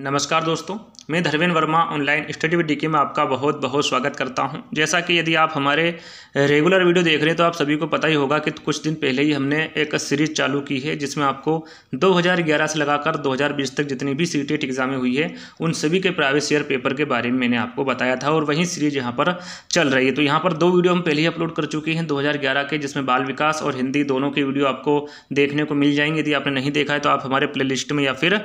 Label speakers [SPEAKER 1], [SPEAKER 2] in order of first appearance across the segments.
[SPEAKER 1] नमस्कार दोस्तों मैं धर्मेंद्र वर्मा ऑनलाइन स्टडी विडी में आपका बहुत बहुत स्वागत करता हूं जैसा कि यदि आप हमारे रेगुलर वीडियो देख रहे हैं तो आप सभी को पता ही होगा कि कुछ दिन पहले ही हमने एक सीरीज चालू की है जिसमें आपको 2011 से लगाकर 2020 तक जितनी भी सी टेट एग्ज़ामें हुई है उन सभी के प्राइवेट शेयर पेपर के बारे में मैंने आपको बताया था और वही सीरीज यहाँ पर चल रही है तो यहाँ पर दो वीडियो हम पहले ही अपलोड कर चुके हैं दो के जिसमें बाल विकास और हिंदी दोनों के वीडियो आपको देखने को मिल जाएंगे यदि आपने नहीं देखा है तो आप हमारे प्ले में या फिर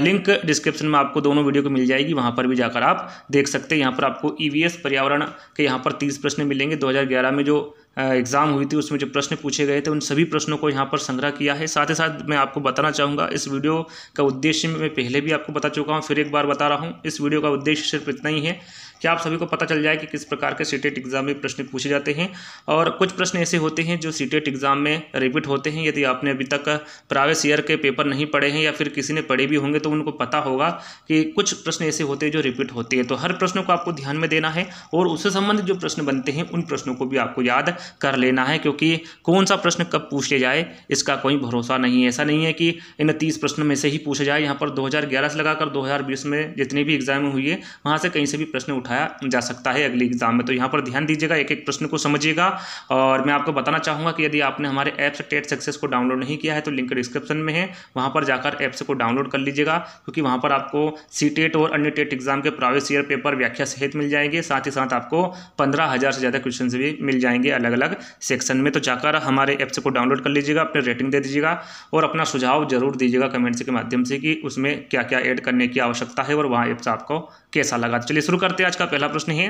[SPEAKER 1] लिंक डिस्क्रिप डिस्क्रिप्शन में आपको दोनों वीडियो को मिल जाएगी वहाँ पर भी जाकर आप देख सकते हैं यहाँ पर आपको ई e पर्यावरण के यहाँ पर तीस प्रश्न मिलेंगे दो में जो एग्ज़ाम हुई थी उसमें जो प्रश्न पूछे गए थे उन सभी प्रश्नों को यहाँ पर संग्रह किया है साथ ही साथ मैं आपको बताना चाहूँगा इस वीडियो का उद्देश्य मैं पहले भी आपको बता चुका हूँ फिर एक बार बता रहा हूँ इस वीडियो का उद्देश्य सिर्फ इतना ही है कि आप सभी को पता चल जाए कि किस प्रकार के सी एग्ज़ाम e में प्रश्न पूछे जाते हैं और कुछ प्रश्न ऐसे होते हैं जो सी एग्ज़ाम e में रिपीट होते हैं यदि आपने अभी तक प्राइवेस ईयर के पेपर नहीं पढ़े हैं या फिर किसी ने पढ़े भी होंगे तो उनको पता होगा कि कुछ प्रश्न ऐसे होते हैं जो रिपीट होते हैं तो हर प्रश्न को आपको ध्यान में देना है और उससे संबंधित जो प्रश्न बनते हैं उन प्रश्नों को भी आपको याद कर लेना है क्योंकि कौन सा प्रश्न कब पूछ जाए इसका कोई भरोसा नहीं है ऐसा नहीं है कि इन तीस प्रश्नों में से ही पूछा जाए यहाँ पर दो से लगाकर दो में जितने भी एग्जाम हुई है वहाँ से कहीं से भी प्रश्न उठा उठाया जा सकता है अगली एग्जाम में तो यहाँ पर ध्यान दीजिएगा एक एक प्रश्न को समझिएगा और मैं आपको बताना चाहूँगा कि यदि आपने हमारे ऐप से टेट सक्सेस e को डाउनलोड नहीं किया है तो लिंक डिस्क्रिप्शन में है वहाँ पर जाकर ऐप से को डाउनलोड कर लीजिएगा क्योंकि वहाँ पर आपको सी टेट e और अन्य टेट एग्जाम e के प्राइवेस ईयर पेपर व्याख्या सहित मिल जाएंगे साथ ही साथ आपको पंद्रह हज़ार से ज़्यादा क्वेश्चन भी मिल जाएंगे अलग अलग सेक्शन में तो जाकर हमारे ऐप से को डाउनलोड कर लीजिएगा अपने रेटिंग दे दीजिएगा और अपना सुझाव जरूर दीजिएगा कमेंट्स के माध्यम से कि उसमें क्या क्या ऐड करने की आवश्यकता है और वहाँ ऐप्स आपको कैसा लगा तो चलिए शुरू करते हैं आज का पहला प्रश्न है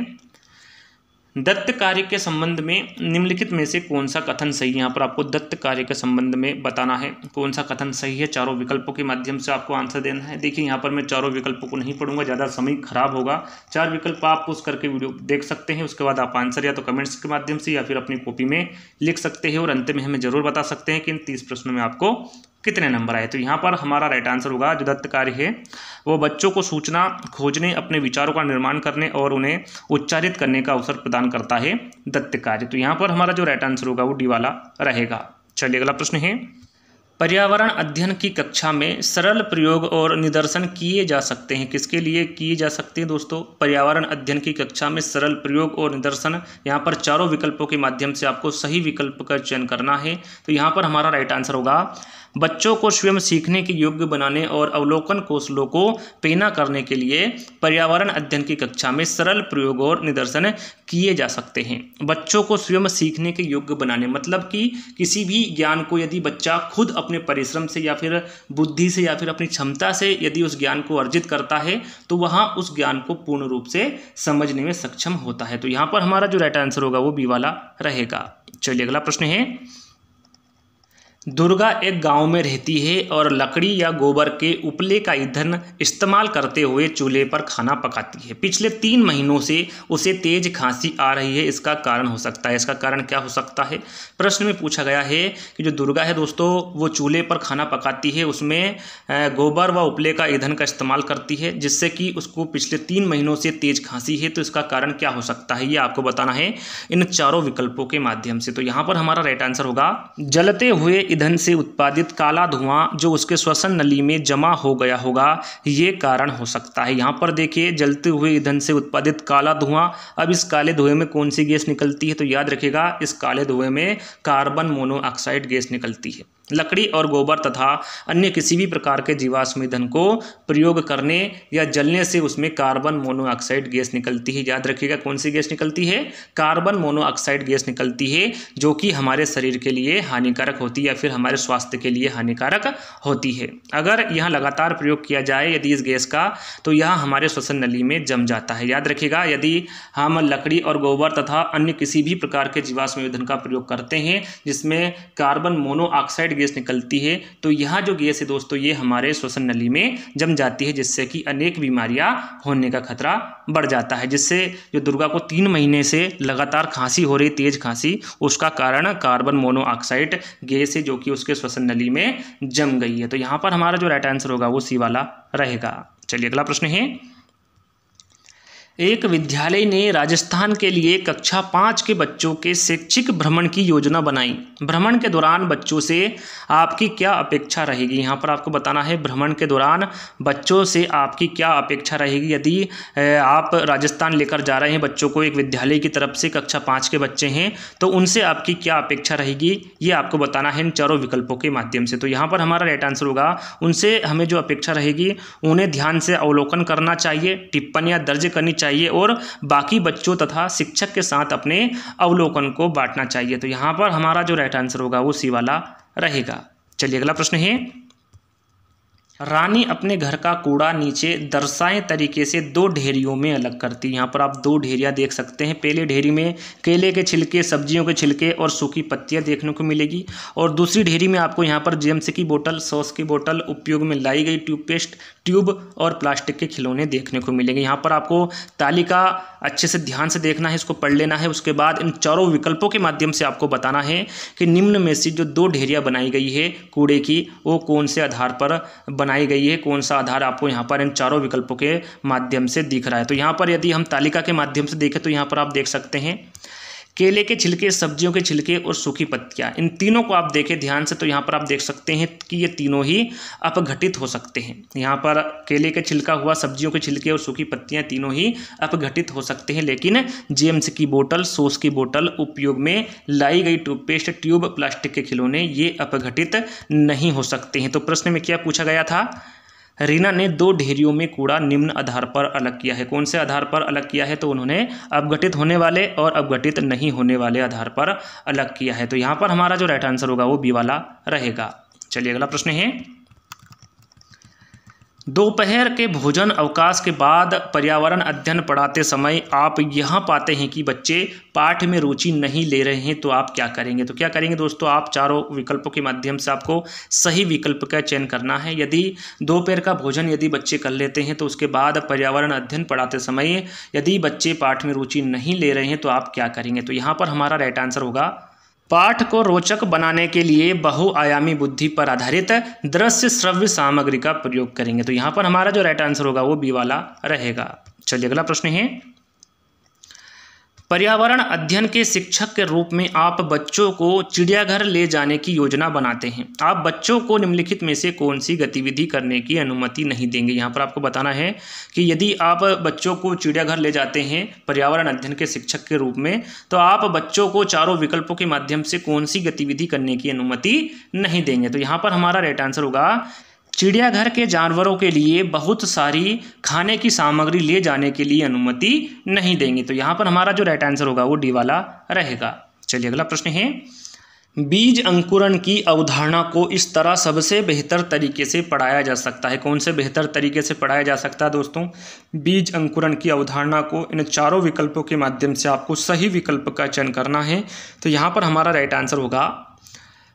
[SPEAKER 1] दत्त कार्य के संबंध में निम्नलिखित में से कौन सा कथन सही है यहाँ पर आपको दत्त कार्य के संबंध में बताना है कौन सा कथन सही है चारों विकल्पों के माध्यम से आपको आंसर देना है देखिए यहाँ पर मैं चारों विकल्पों को नहीं पढ़ूंगा ज़्यादा समय खराब होगा चार विकल्प आप पुश करके वीडियो देख सकते हैं उसके बाद आप आंसर या तो कमेंट्स के माध्यम से या फिर अपनी कॉपी में लिख सकते हैं और अंत में हमें ज़रूर बता सकते हैं कि इन तीस प्रश्नों में आपको कितने नंबर आए तो यहाँ पर हमारा राइट आंसर होगा जो दत्त कार्य है वो बच्चों को सूचना खोजने अपने विचारों का निर्माण करने और उन्हें उच्चारित करने का अवसर प्रदान करता है दत्त कार्य तो यहाँ पर हमारा जो राइट आंसर होगा वो डी वाला रहेगा चलिए अगला प्रश्न है पर्यावरण अध्ययन की कक्षा में सरल प्रयोग और निदर्शन किए जा सकते हैं किसके लिए किए जा सकते हैं दोस्तों पर्यावरण अध्ययन की कक्षा में सरल प्रयोग और निदर्शन यहाँ पर चारों विकल्पों के माध्यम से आपको सही विकल्प का चयन करना है तो यहाँ पर हमारा राइट आंसर होगा बच्चों को स्वयं सीखने के योग्य बनाने और अवलोकन कौशलों को पेना करने के लिए पर्यावरण अध्ययन की कक्षा में सरल प्रयोग और निदर्शन किए जा सकते हैं बच्चों को स्वयं सीखने के योग्य बनाने मतलब कि किसी भी ज्ञान को यदि बच्चा खुद अपने परिश्रम से या फिर बुद्धि से या फिर अपनी क्षमता से यदि उस ज्ञान को अर्जित करता है तो वहाँ उस ज्ञान को पूर्ण रूप से समझने में सक्षम होता है तो यहाँ पर हमारा जो राइट आंसर होगा वो बी वाला रहेगा चलिए अगला प्रश्न है दुर्गा एक गांव में रहती है और लकड़ी या गोबर के उपले का ईंधन इस्तेमाल करते हुए चूल्हे पर खाना पकाती है पिछले तीन महीनों से उसे तेज खांसी आ रही है इसका कारण हो सकता है इसका कारण क्या हो सकता है प्रश्न में पूछा गया है कि जो दुर्गा है दोस्तों वो चूल्हे पर खाना पकाती है उसमें गोबर व उपले का ईंधन का इस्तेमाल करती है जिससे कि उसको पिछले तीन महीनों से तेज खांसी है तो इसका कारण क्या हो सकता है ये आपको बताना है इन चारों विकल्पों के माध्यम से तो यहाँ पर हमारा राइट आंसर होगा जलते हुए ईंधन से उत्पादित काला धुआं जो उसके श्वसन नली में जमा हो गया होगा ये कारण हो सकता है यहाँ पर देखिए जलते हुए ईंधन से उत्पादित काला धुआं अब इस काले धुएं में कौन सी गैस निकलती है तो याद रखिएगा इस काले धुएं में कार्बन मोनोऑक्साइड गैस निकलती है लकड़ी और गोबर तथा अन्य किसी भी प्रकार के जीवाश्म ईंधन को प्रयोग करने या जलने से उसमें कार्बन मोनोऑक्साइड गैस निकलती है याद रखिएगा कौन सी गैस निकलती है कार्बन मोनोऑक्साइड गैस निकलती है जो कि हमारे शरीर के लिए हानिकारक होती है या फिर हमारे स्वास्थ्य के लिए हानिकारक होती है अगर यह लगातार प्रयोग किया जाए यदि इस गैस का तो यह हमारे श्वसन नली में जम जाता है याद रखिएगा यदि हम लकड़ी और गोबर तथा अन्य किसी भी प्रकार के जीवाश्म ईंधन का प्रयोग करते हैं जिसमें कार्बन मोनोऑक्साइड गैस निकलती है तो यहाँ जो गैस है दोस्तों ये हमारे श्वसन नली में जम जाती है जिससे कि अनेक बीमारियाँ होने का खतरा बढ़ जाता है जिससे जो दुर्गा को तीन महीने से लगातार खांसी हो रही तेज़ खांसी उसका कारण कार्बन मोनोऑक्साइड गैस है जो कि उसके श्वसन नली में जम गई है तो यहाँ पर हमारा जो राइट आंसर होगा वो सी वाला रहेगा चलिए अगला प्रश्न है एक विद्यालय ने राजस्थान के लिए कक्षा पाँच के बच्चों के शैक्षिक भ्रमण की योजना बनाई भ्रमण के दौरान बच्चों से आपकी क्या अपेक्षा रहेगी यहाँ पर आपको बताना है भ्रमण के दौरान बच्चों से आपकी क्या अपेक्षा रहेगी यदि आप राजस्थान लेकर जा रहे हैं बच्चों को एक विद्यालय की तरफ से कक्षा पाँच के बच्चे हैं तो उनसे आपकी क्या अपेक्षा रहेगी ये आपको बताना है इन चारों विकल्पों के माध्यम से तो यहाँ पर हमारा राइट आंसर होगा उनसे हमें जो अपेक्षा रहेगी उन्हें ध्यान से अवलोकन करना चाहिए टिप्पणियाँ दर्ज करनी चाहिए चाहिए और बाकी बच्चों तथा शिक्षक के साथ अपने अवलोकन को बांटना चाहिए तो यहाँ पर हमारा जो राइट आंसर होगा वो सी वाला रहेगा चलिए अगला प्रश्न है रानी अपने घर का कूड़ा नीचे दर्शाए तरीके से दो ढेरियों में अलग करती है यहाँ पर आप दो ढेरिया देख सकते हैं पहले ढेरी में केले के छिलके सब्जियों के छिलके और सूखी पत्तियाँ देखने को मिलेगी और दूसरी ढेरी में आपको यहाँ पर जेम्स की बोतल सॉस की बोतल उपयोग में लाई गई टूथपेस्ट ट्यूब और प्लास्टिक के खिलौने देखने को मिलेंगे यहाँ पर आपको तालिका अच्छे से ध्यान से देखना है इसको पढ़ लेना है उसके बाद इन चारों विकल्पों के माध्यम से आपको बताना है कि निम्न में से जो दो ढेरिया बनाई गई है कूड़े की वो कौन से आधार पर बनाई गई है कौन सा आधार आपको यहाँ पर इन चारों विकल्पों के माध्यम से दिख रहा है तो यहाँ पर यदि हम तालिका के माध्यम से देखें तो यहाँ पर आप देख सकते हैं केले के छिलके सब्जियों के छिलके और सूखी पत्तियाँ इन तीनों को आप देखें ध्यान से तो यहाँ पर आप देख सकते हैं कि ये तीनों ही अपघटित हो सकते हैं यहाँ पर केले का छिलका हुआ सब्जियों के छिलके और सूखी पत्तियाँ तीनों ही अपघटित हो सकते हैं लेकिन जेम्स की बोतल सोस की बोतल उपयोग में लाई गई टूथपेस्ट ट्यूब प्लास्टिक के खिलौने ये अपघटित नहीं हो सकते हैं तो प्रश्न में क्या पूछा गया था रीना ने दो ढेरियों में कूड़ा निम्न आधार पर अलग किया है कौन से आधार पर अलग किया है तो उन्होंने अपघटित होने वाले और अपघटित नहीं होने वाले आधार पर अलग किया है तो यहाँ पर हमारा जो राइट आंसर होगा वो बी वाला रहेगा चलिए अगला प्रश्न है दोपहर के भोजन अवकाश के बाद पर्यावरण अध्ययन पढ़ाते समय आप यहाँ पाते हैं कि बच्चे पाठ में रुचि नहीं ले रहे हैं तो आप क्या करेंगे तो क्या करेंगे दोस्तों आप चारों विकल्पों के माध्यम से आपको सही विकल्प का चयन करना है यदि दोपहर का भोजन यदि बच्चे कर लेते हैं तो उसके बाद पर्यावरण अध्ययन पढ़ाते समय यदि बच्चे पाठ में रुचि नहीं ले रहे हैं तो आप क्या करेंगे तो यहाँ पर हमारा राइट आंसर होगा पाठ को रोचक बनाने के लिए बहुआयामी बुद्धि पर आधारित दृश्य श्रव्य सामग्री का प्रयोग करेंगे तो यहाँ पर हमारा जो राइट आंसर होगा वो बी वाला रहेगा चलिए अगला प्रश्न है पर्यावरण अध्ययन के शिक्षक के रूप में आप बच्चों को चिड़ियाघर ले जाने की योजना बनाते हैं आप बच्चों को निम्नलिखित में से कौन सी गतिविधि करने की अनुमति नहीं देंगे यहाँ पर आपको बताना है कि यदि आप बच्चों को चिड़ियाघर ले जाते हैं पर्यावरण अध्ययन के शिक्षक के रूप में तो आप बच्चों को चारों विकल्पों के माध्यम से कौन सी गतिविधि करने की अनुमति नहीं देंगे तो यहाँ पर हमारा राइट आंसर होगा चिड़ियाघर के जानवरों के लिए बहुत सारी खाने की सामग्री ले जाने के लिए अनुमति नहीं देंगे तो यहाँ पर हमारा जो राइट आंसर होगा वो डी वाला रहेगा चलिए अगला प्रश्न है बीज अंकुरण की अवधारणा को इस तरह सबसे बेहतर तरीके से पढ़ाया जा सकता है कौन से बेहतर तरीके से पढ़ाया जा सकता है दोस्तों बीज अंकुरण की अवधारणा को इन चारों विकल्पों के माध्यम से आपको सही विकल्प का चयन करना है तो यहाँ पर हमारा राइट आंसर होगा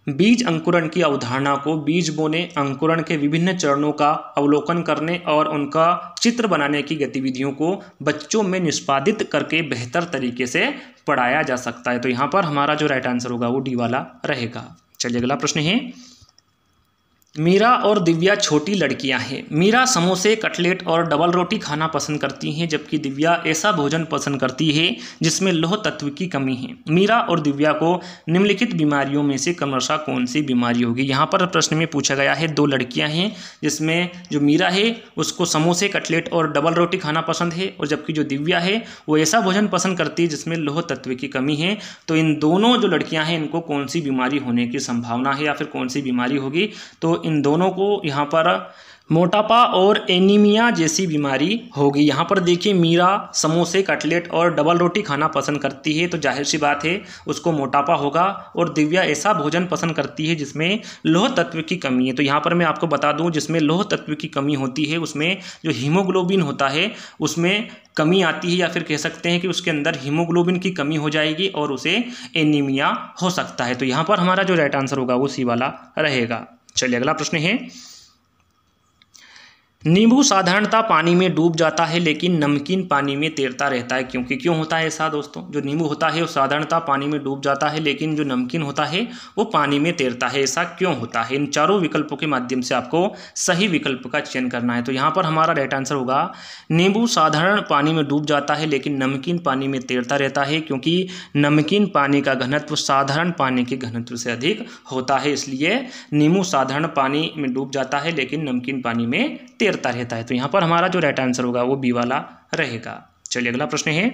[SPEAKER 1] बीज अंकुरण की अवधारणा को बीज बोने अंकुरण के विभिन्न चरणों का अवलोकन करने और उनका चित्र बनाने की गतिविधियों को बच्चों में निष्पादित करके बेहतर तरीके से पढ़ाया जा सकता है तो यहाँ पर हमारा जो राइट आंसर होगा वो डी वाला रहेगा चलिए अगला प्रश्न है मीरा और दिव्या छोटी लड़कियां हैं मीरा समोसे कटलेट और डबल रोटी खाना पसंद करती हैं जबकि दिव्या ऐसा भोजन पसंद करती है जिसमें लोह तत्व की कमी है मीरा और दिव्या को निम्नलिखित बीमारियों में से कमरशा कौन सी बीमारी होगी यहाँ पर प्रश्न में पूछा गया है दो लड़कियाँ हैं जिसमें जो मीरा है उसको समोसे कटलेट और डबल रोटी खाना पसंद है और जबकि जो दिव्या है वो ऐसा भोजन पसंद करती है जिसमें लोह तत्व की कमी है तो इन दोनों जो लड़कियाँ हैं इनको कौन सी बीमारी होने की संभावना है या फिर कौन सी बीमारी होगी तो इन दोनों को यहाँ पर मोटापा और एनीमिया जैसी बीमारी होगी यहाँ पर देखिए मीरा समोसे कटलेट और डबल रोटी खाना पसंद करती है तो जाहिर सी बात है उसको मोटापा होगा और दिव्या ऐसा भोजन पसंद करती है जिसमें लोह तत्व की कमी है तो यहाँ पर मैं आपको बता दूँ जिसमें लोह तत्व की कमी होती है उसमें जो हीमोग्लोबिन होता है उसमें कमी आती है या फिर कह सकते हैं कि उसके अंदर हीमोग्लोबिन की कमी हो जाएगी और उसे एनीमिया हो सकता है तो यहाँ पर हमारा जो राइट आंसर होगा वो सी वाला रहेगा चलिए अगला प्रश्न है नींबू साधारणता पानी में डूब जाता है लेकिन नमकीन पानी में तैरता रहता है क्योंकि क्यों होता है ऐसा दोस्तों जो नींबू होता है वो साधारणता पानी में डूब जाता है लेकिन जो नमकीन होता है वो पानी में तैरता है ऐसा क्यों होता है इन चारों विकल्पों के माध्यम से आपको सही विकल्प का चयन करना है तो यहाँ पर हमारा राइट आंसर होगा नींबू साधारण पानी में डूब जाता है लेकिन नमकीन पानी में तैरता रहता है क्योंकि नमकीन पानी का घनत्व साधारण पानी के घनत्व से अधिक होता है इसलिए नींबू साधारण पानी में डूब जाता है लेकिन नमकीन पानी में तैरता रहता है तो यहाँ पर हमारा जो राइट आंसर होगा वो बी वाला रहेगा चलिए अगला प्रश्न है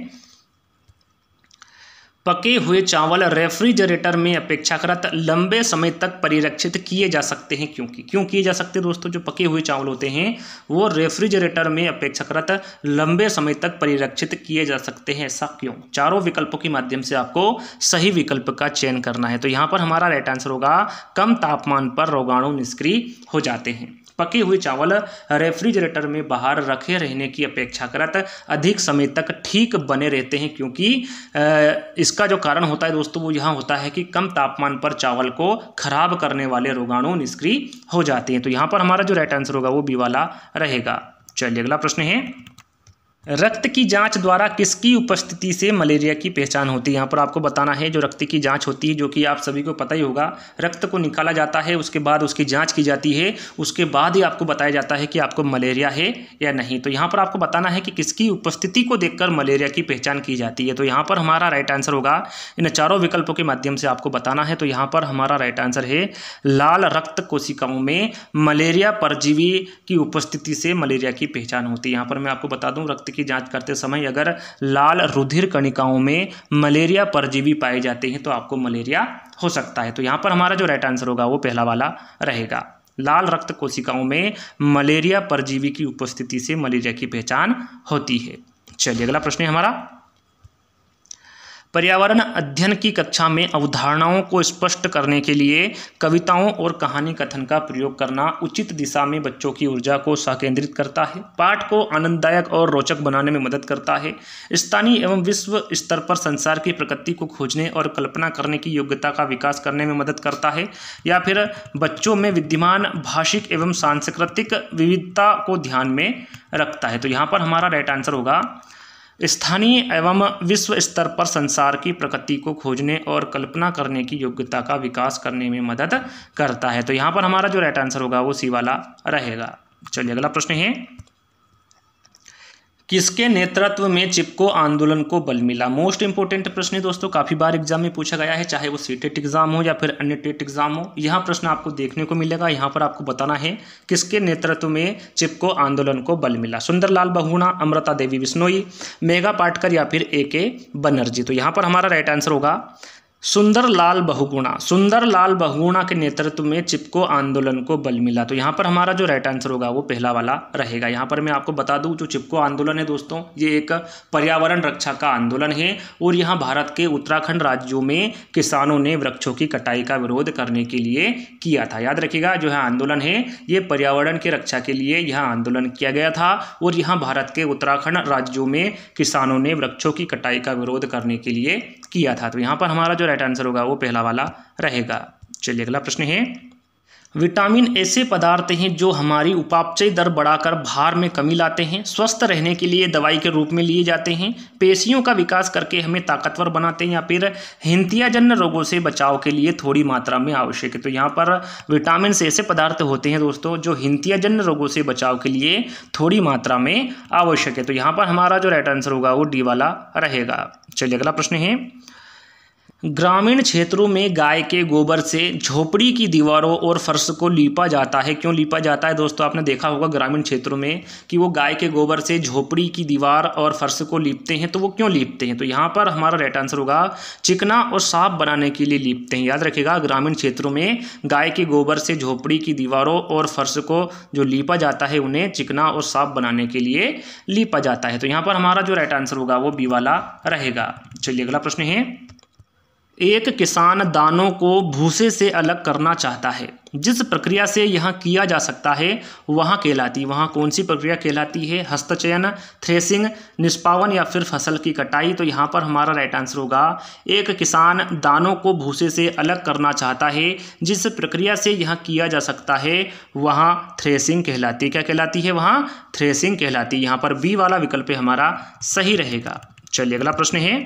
[SPEAKER 1] पके हुए चावल रेफ्रिजरेटर में अपेक्षाकृत लंबे समय तक परिरक्षित किए जा सकते हैं क्योंकि क्यों किए जा सकते हैं दोस्तों जो पके हुए चावल होते हैं वो रेफ्रिजरेटर में अपेक्षाकृत लंबे समय तक परिरक्षित किए जा सकते हैं ऐसा क्यों चारों विकल्पों के माध्यम से आपको सही विकल्प का चयन करना है तो यहाँ पर हमारा राइट आंसर होगा कम तापमान पर रोगाणु निष्क्रिय हो जाते हैं पके हुए चावल रेफ्रिजरेटर में बाहर रखे रहने की अपेक्षाकृत अधिक समय तक ठीक बने रहते हैं क्योंकि इसका जो कारण होता है दोस्तों वो यहाँ होता है कि कम तापमान पर चावल को खराब करने वाले रोगाणु निष्क्रिय हो जाते हैं तो यहाँ पर हमारा जो राइट आंसर होगा वो बी वाला रहेगा चलिए अगला प्रश्न है रक्त की जांच द्वारा किसकी उपस्थिति से मलेरिया की पहचान होती है यहाँ पर आपको बताना है जो रक्त की जांच होती है जो कि आप सभी को पता ही होगा रक्त को निकाला जाता है उसके बाद उसकी जांच की जाती है उसके बाद ही आपको बताया जाता है कि आपको मलेरिया है या नहीं तो यहाँ पर आपको बताना है कि किसकी उपस्थिति को देखकर मलेरिया की पहचान की जाती है तो यहाँ पर हमारा राइट आंसर होगा इन चारों विकल्पों के माध्यम से आपको बताना है तो यहाँ पर हमारा राइट आंसर है लाल रक्त कोशिकाओं में मलेरिया परजीवी की उपस्थिति से मलेरिया की पहचान होती है यहाँ पर मैं आपको बता दूँ रक्त की जांच करते समय अगर लाल रुधिर कणिकाओं में मलेरिया परजीवी पाए जाते हैं तो आपको मलेरिया हो सकता है तो यहाँ पर हमारा जो राइट आंसर होगा वो पहला वाला रहेगा लाल रक्त कोशिकाओं में मलेरिया परजीवी की उपस्थिति से मलेरिया की पहचान होती है चलिए अगला प्रश्न है हमारा पर्यावरण अध्ययन की कक्षा में अवधारणाओं को स्पष्ट करने के लिए कविताओं और कहानी कथन का प्रयोग करना उचित दिशा में बच्चों की ऊर्जा को सकेंद्रित करता है पाठ को आनंददायक और रोचक बनाने में मदद करता है स्थानीय एवं विश्व स्तर पर संसार की प्रकृति को खोजने और कल्पना करने की योग्यता का विकास करने में मदद करता है या फिर बच्चों में विद्यमान भाषिक एवं सांस्कृतिक विविधता को ध्यान में रखता है तो यहाँ पर हमारा राइट आंसर होगा स्थानीय एवं विश्व स्तर पर संसार की प्रकृति को खोजने और कल्पना करने की योग्यता का विकास करने में मदद करता है तो यहाँ पर हमारा जो राइट आंसर होगा वो सी वाला रहेगा चलिए अगला प्रश्न है किसके नेतृत्व में चिपको आंदोलन को बल मिला मोस्ट इंपोर्टेंट प्रश्न है दोस्तों काफी बार एग्जाम में पूछा गया है चाहे वो सी टेट एग्जाम हो या फिर अन्य टेट एग्जाम e हो यहाँ प्रश्न आपको देखने को मिलेगा यहाँ पर आपको बताना है किसके नेतृत्व में चिपको आंदोलन को बल मिला सुंदरलाल बहुना अमृता देवी बिश्नोई मेघा पाटकर या फिर ए के बनर्जी तो यहाँ पर हमारा राइट आंसर होगा सुंदर लाल बहुगुणा सुंदरलाल बहुगुणा के नेतृत्व में चिपको आंदोलन को बल मिला तो यहाँ पर हमारा जो राइट आंसर होगा वो पहला वाला रहेगा यहाँ पर मैं आपको बता दूँ जो चिपको आंदोलन है दोस्तों ये एक पर्यावरण रक्षा का आंदोलन है और यहाँ भारत के उत्तराखंड राज्यों में किसानों ने वृक्षों की कटाई का विरोध करने के लिए किया था याद रखेगा जो है आंदोलन है ये पर्यावरण की रक्षा के लिए यह आंदोलन किया गया था और यहाँ भारत के उत्तराखंड राज्यों में किसानों ने वृक्षों की कटाई का विरोध करने के लिए किया था तो यहाँ पर हमारा जो राइट आंसर होगा वो पहला वाला रहेगा चलिए अगला प्रश्न है विटामिन ऐसे पदार्थ हैं जो हमारी उपापचय दर बढ़ाकर भार में कमी लाते हैं स्वस्थ रहने के लिए दवाई के रूप में लिए जाते हैं पेशियों का विकास करके हमें ताकतवर बनाते हैं या फिर हिंतियाजन्य रोगों से बचाव के लिए थोड़ी मात्रा में आवश्यक है तो यहाँ पर विटामिन ऐसे पदार्थ होते हैं दोस्तों जो हिंतियाजन्य रोगों से बचाव के लिए थोड़ी मात्रा में आवश्यक है तो यहाँ पर हमारा जो राइट आंसर होगा वो डी वाला रहेगा चलिए अगला प्रश्न है ग्रामीण क्षेत्रों में गाय के गोबर से झोपड़ी की दीवारों और फर्श को लीपा जाता है क्यों लीपा जाता है दोस्तों आपने देखा होगा ग्रामीण क्षेत्रों में कि वो गाय के गोबर से झोपड़ी की दीवार और फर्श को लीपते हैं तो वो क्यों लीपते हैं तो यहाँ पर हमारा राइट आंसर होगा चिकना और साफ बनाने के लिए लीपते हैं याद रखेगा ग्रामीण क्षेत्रों में गाय के गोबर से झोपड़ी की दीवारों और फर्श को जो लीपा जाता है उन्हें चिकना और साफ बनाने के लिए लीपा जाता है तो यहाँ पर हमारा जो राइट आंसर होगा वो बी वाला रहेगा चलिए अगला प्रश्न है एक किसान दानों को भूसे से अलग करना चाहता है जिस प्रक्रिया से यह किया जा सकता है वहाँ कहलाती वहाँ कौन सी प्रक्रिया कहलाती है हस्तचयन थ्रेसिंग निष्पावन या फिर फसल की कटाई तो यहाँ पर हमारा राइट आंसर होगा एक किसान दानों को भूसे से अलग करना चाहता है जिस प्रक्रिया से यह किया जा सकता है वहाँ थ्रेसिंग कहलाती क्या कहलाती है वहाँ थ्रेसिंग कहलाती यहाँ पर बी वाला विकल्प हमारा सही रहेगा चलिए अगला प्रश्न है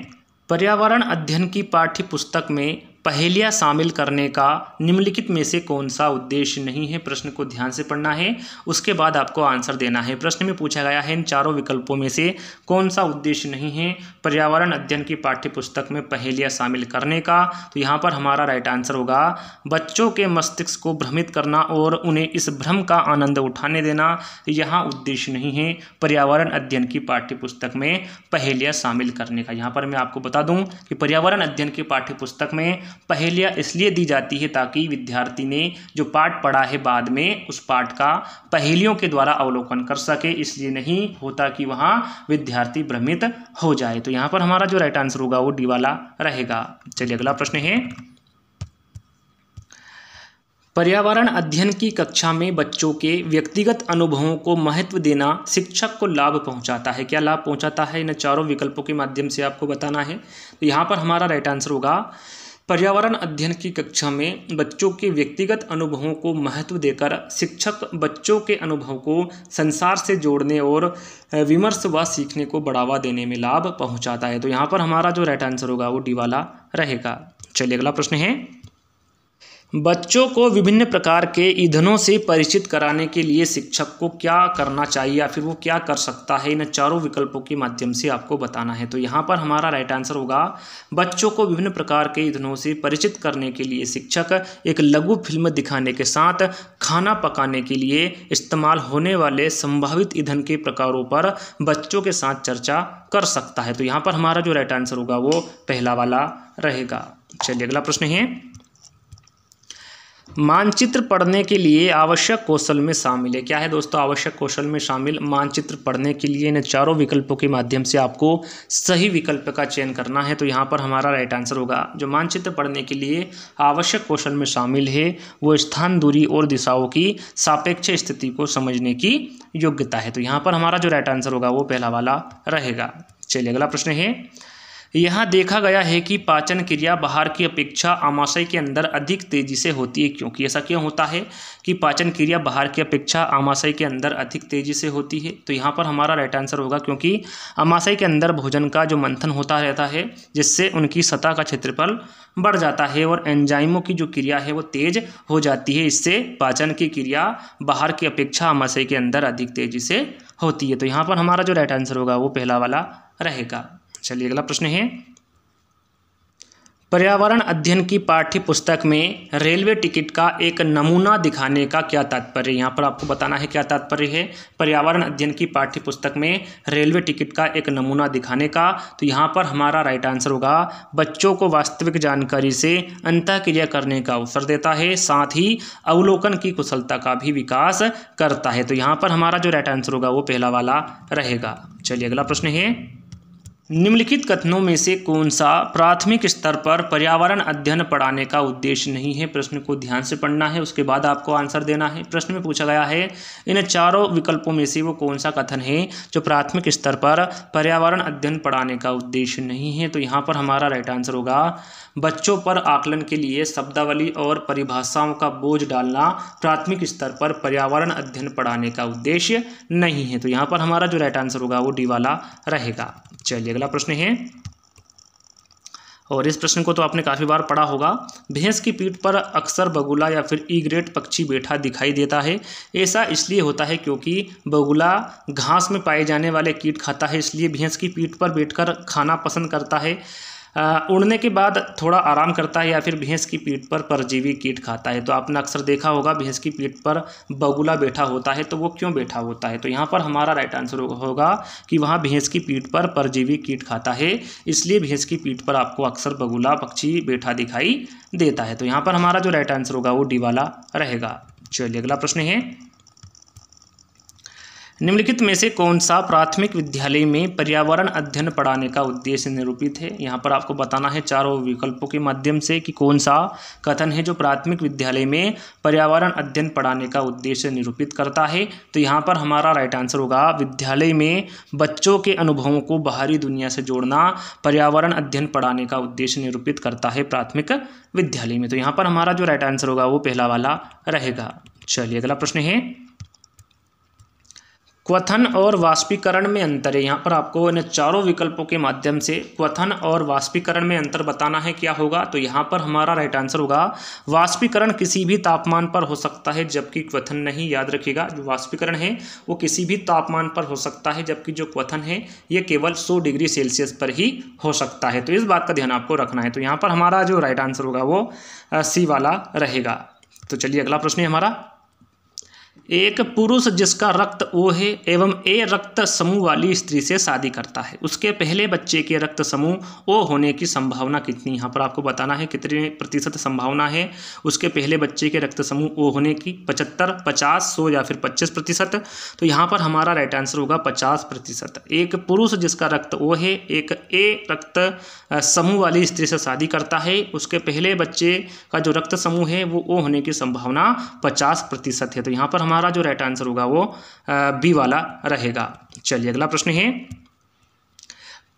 [SPEAKER 1] पर्यावरण अध्ययन की पाठ्य पुस्तक में पहेलियाँ शामिल करने का निम्नलिखित में से कौन सा उद्देश्य नहीं है प्रश्न को ध्यान से पढ़ना है उसके बाद आपको आंसर देना है प्रश्न में पूछा गया है इन चारों विकल्पों में से कौन सा उद्देश्य नहीं है पर्यावरण अध्ययन की पाठ्यपुस्तक में पहेलियाँ शामिल करने का तो यहाँ पर हमारा राइट आंसर होगा बच्चों के मस्तिष्क को भ्रमित करना और उन्हें इस भ्रम का आनंद उठाने देना यहाँ उद्देश्य नहीं है पर्यावरण अध्ययन की पाठ्यपुस्तक में पहेलियाँ शामिल करने का यहाँ पर मैं आपको बता दूँ कि पर्यावरण अध्ययन की पाठ्यपुस्तक में पहेलियाँ इसलिए दी जाती है ताकि विद्यार्थी ने जो पाठ पढ़ा है बाद में उस पाठ का पहेलियों के द्वारा अवलोकन कर सके इसलिए नहीं होता कि वहाँ विद्यार्थी भ्रमित हो जाए तो यहाँ पर हमारा जो राइट आंसर होगा वो डी वाला रहेगा चलिए अगला प्रश्न है पर्यावरण अध्ययन की कक्षा में बच्चों के व्यक्तिगत अनुभवों को महत्व देना शिक्षक को लाभ पहुंचाता है क्या लाभ पहुंचाता है इन चारों विकल्पों के माध्यम से आपको बताना है तो यहाँ पर हमारा राइट आंसर होगा पर्यावरण अध्ययन की कक्षा में बच्चों के व्यक्तिगत अनुभवों को महत्व देकर शिक्षक बच्चों के अनुभव को संसार से जोड़ने और विमर्श व सीखने को बढ़ावा देने में लाभ पहुंचाता है तो यहाँ पर हमारा जो राइट आंसर होगा वो डी वाला रहेगा चलिए अगला प्रश्न है बच्चों को विभिन्न प्रकार के ईंधनों से परिचित कराने के लिए शिक्षक को क्या करना चाहिए या फिर वो क्या कर सकता है इन चारों विकल्पों के माध्यम से आपको बताना है तो यहाँ पर हमारा राइट आंसर होगा बच्चों को विभिन्न प्रकार के ईंधनों से परिचित करने के लिए शिक्षक एक लघु फिल्म दिखाने के साथ खाना पकाने के लिए इस्तेमाल होने वाले संभावित ईंधन के प्रकारों पर बच्चों के साथ चर्चा कर सकता है तो यहाँ पर हमारा जो राइट आंसर होगा वो पहला वाला रहेगा चलिए अगला प्रश्न है मानचित्र पढ़ने के लिए आवश्यक कौशल में शामिल है क्या है दोस्तों आवश्यक कौशल में शामिल मानचित्र पढ़ने के लिए इन चारों विकल्पों के माध्यम से आपको सही विकल्प का चयन करना है तो यहाँ पर हमारा राइट आंसर होगा जो मानचित्र पढ़ने के लिए आवश्यक कौशल में शामिल है वो स्थान दूरी और दिशाओं की सापेक्ष स्थिति को समझने की योग्यता है तो यहाँ पर हमारा जो राइट आंसर होगा वो पहला वाला रहेगा चलिए अगला प्रश्न है यहाँ देखा गया है कि पाचन क्रिया बाहर की अपेक्षा आमाशय के अंदर अधिक तेज़ी से होती है क्योंकि ऐसा क्यों होता है कि पाचन क्रिया बाहर की अपेक्षा आमाशय के अंदर अधिक तेज़ी से होती है तो यहाँ पर हमारा राइट आंसर होगा क्योंकि आमाशय के अंदर भोजन का जो मंथन होता रहता है जिससे उनकी सतह का क्षेत्रफल बढ़ जाता है और एंजाइमों की जो क्रिया है वो तेज़ हो जाती है इससे पाचन की क्रिया बाहर की अपेक्षा आमाशय के अंदर अधिक तेज़ी से होती है तो यहाँ पर हमारा जो राइट आंसर होगा वो पहला वाला रहेगा चलिए अगला प्रश्न है पर्यावरण अध्ययन की पाठ्य पुस्तक में रेलवे टिकट का एक नमूना दिखाने का क्या तात्पर्य यहाँ पर आपको बताना है क्या तात्पर्य है पर्यावरण अध्ययन की पाठ्य पुस्तक में रेलवे टिकट का एक नमूना दिखाने का तो यहाँ पर हमारा राइट आंसर होगा बच्चों को वास्तविक जानकारी से अंतःक्रिया करने का अवसर देता है साथ ही अवलोकन की कुशलता का भी विकास करता है तो यहाँ पर हमारा जो राइट आंसर होगा वो पहला वाला रहेगा चलिए अगला प्रश्न है निम्नलिखित कथनों में से कौन सा प्राथमिक स्तर पर पर्यावरण अध्ययन पढ़ाने का उद्देश्य नहीं है प्रश्न को ध्यान से पढ़ना है उसके बाद आपको आंसर देना है प्रश्न में पूछा गया है इन चारों विकल्पों में से वो कौन सा कथन है जो प्राथमिक स्तर पर पर्यावरण अध्ययन पढ़ाने का उद्देश्य नहीं है तो यहाँ पर हमारा राइट आंसर होगा बच्चों पर आकलन के लिए शब्दावली और परिभाषाओं का बोझ डालना प्राथमिक स्तर पर पर्यावरण अध्ययन पढ़ाने का उद्देश्य नहीं है तो यहाँ पर हमारा जो राइट आंसर होगा वो डी वाला रहेगा चलिए अगला प्रश्न है और इस प्रश्न को तो आपने काफ़ी बार पढ़ा होगा भैंस की पीठ पर अक्सर बगुला या फिर ई ग्रेट पक्षी बैठा दिखाई देता है ऐसा इसलिए होता है क्योंकि बगुला घास में पाए जाने वाले कीट खाता है इसलिए भैंस की पीठ पर बैठकर खाना पसंद करता है उड़ने के बाद थोड़ा आराम करता है या फिर भैंस की पीठ पर परजीवी कीट खाता है तो आपने अक्सर देखा होगा भैंस की पीठ पर बगुला बैठा होता है तो वो क्यों बैठा होता है तो यहाँ पर हमारा राइट आंसर होगा कि वहाँ भैंस की पीठ पर परजीवी कीट खाता है इसलिए भैंस की पीठ पर आपको अक्सर बगुला पक्षी बैठा दिखाई देता है तो यहाँ पर हमारा जो राइट आंसर होगा वो डी वाला रहेगा चलिए अगला प्रश्न है निम्नलिखित में से कौन सा प्राथमिक विद्यालय में पर्यावरण अध्ययन पढ़ाने का उद्देश्य निरूपित है यहाँ पर आपको बताना है चारों विकल्पों के माध्यम से कि कौन सा कथन है जो प्राथमिक विद्यालय में पर्यावरण अध्ययन पढ़ाने का उद्देश्य निरूपित करता है तो यहाँ पर हमारा राइट आंसर होगा विद्यालय में बच्चों के अनुभवों को बाहरी दुनिया से जोड़ना पर्यावरण अध्ययन पढ़ाने का उद्देश्य निरूपित करता है प्राथमिक विद्यालय में तो यहाँ पर हमारा जो राइट आंसर होगा वो पहला वाला रहेगा चलिए अगला प्रश्न है क्वथन और वाष्पीकरण में अंतर है यहाँ पर आपको इन चारों विकल्पों के माध्यम से क्वथन और वाष्पीकरण में अंतर बताना है क्या होगा तो यहाँ पर हमारा राइट आंसर होगा वाष्पीकरण किसी भी तापमान पर हो सकता है जबकि क्वथन नहीं याद रखिएगा जो वाष्पीकरण है वो किसी भी तापमान पर हो सकता है जबकि जो क्वथन है ये केवल सौ डिग्री सेल्सियस पर ही हो सकता है तो इस बात का ध्यान आपको रखना है तो यहाँ पर हमारा जो राइट आंसर होगा वो सी वाला रहेगा तो चलिए अगला प्रश्न है हमारा एक पुरुष जिसका रक्त ओ है एवं ए रक्त समूह वाली स्त्री से शादी करता है उसके पहले बच्चे के रक्त समूह ओ होने की संभावना कितनी यहाँ पर आपको बताना है कितने प्रतिशत संभावना है उसके पहले बच्चे के रक्त समूह ओ होने की पचहत्तर पचास सौ या फिर पच्चीस प्रतिशत तो यहाँ पर हमारा राइट आंसर होगा पचास प्रतिशत एक पुरुष जिसका रक्त ओ है एक ए रक्त समूह वाली स्त्री से शादी करता है उसके पहले बच्चे का जो रक्त समूह है वो ओ होने की संभावना पचास प्रतिशत है तो यहाँ पर हम हमारा जो राइट आंसर होगा वो बी वाला रहेगा चलिए अगला प्रश्न है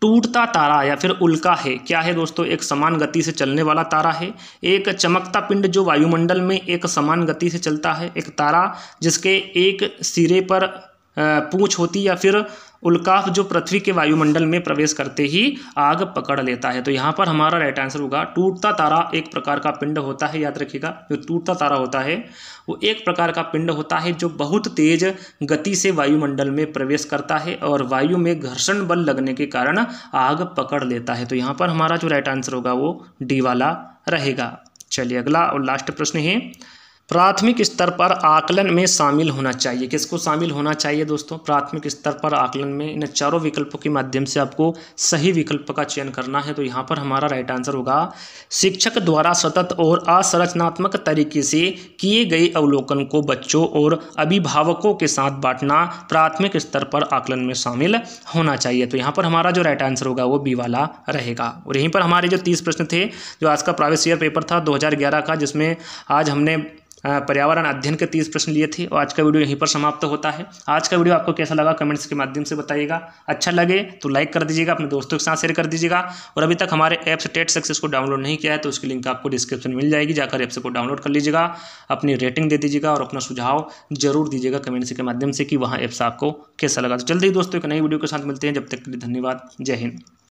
[SPEAKER 1] टूटता तारा या फिर उल्का है क्या है दोस्तों एक समान गति से चलने वाला तारा है एक चमकता पिंड जो वायुमंडल में एक समान गति से चलता है एक तारा जिसके एक सिरे पर पूछ होती या फिर उल्काफ जो पृथ्वी के वायुमंडल में प्रवेश करते ही आग पकड़ लेता है तो यहाँ पर हमारा राइट आंसर होगा टूटता तारा एक प्रकार का पिंड होता है याद रखिएगा जो टूटता तारा होता है वो एक प्रकार का पिंड होता है जो बहुत तेज गति से वायुमंडल में प्रवेश करता है और वायु में घर्षण बल लगने के कारण आग पकड़ लेता है तो यहाँ पर हमारा जो राइट आंसर होगा वो डी वाला रहेगा चलिए अगला और लास्ट प्रश्न है प्राथमिक स्तर पर आकलन में शामिल होना चाहिए किसको शामिल होना चाहिए दोस्तों प्राथमिक स्तर पर आकलन में इन चारों विकल्पों के माध्यम से आपको सही विकल्प का चयन करना है तो यहाँ पर हमारा राइट आंसर होगा शिक्षक द्वारा सतत और असंरचनात्मक तरीके से किए गए अवलोकन को बच्चों और अभिभावकों के साथ बांटना प्राथमिक स्तर पर आकलन में शामिल होना चाहिए तो यहाँ पर हमारा जो राइट आंसर होगा वो बी वाला रहेगा और यहीं पर हमारे जो तीस प्रश्न थे जो आज का प्राइवेट ईयर पेपर था दो का जिसमें आज हमने पर्यावरण अध्ययन के तीस प्रश्न लिए थे और आज का वीडियो यहीं पर समाप्त होता है आज का वीडियो आपको कैसा लगा कमेंट्स के माध्यम से बताइएगा अच्छा लगे तो लाइक कर दीजिएगा अपने दोस्तों के साथ शेयर कर दीजिएगा और अभी तक हमारे ऐप से टेट सक्सेस को डाउनलोड नहीं किया है तो उसकी लिंक आपको डिस्क्रिप्शन मिल जाएगी जाकर ऐप से को डाउनलोड कर लीजिएगा अपनी रेटिंग दे दीजिएगा और अपना सुझाव जरूर दीजिएगा कमेंट्स के माध्यम से कि वहाँ ऐप्स आपको कैसा लगा तो जल्दी ही दोस्तों एक नई वीडियो के साथ मिलते हैं जब तक के लिए धन्यवाद जय हिंद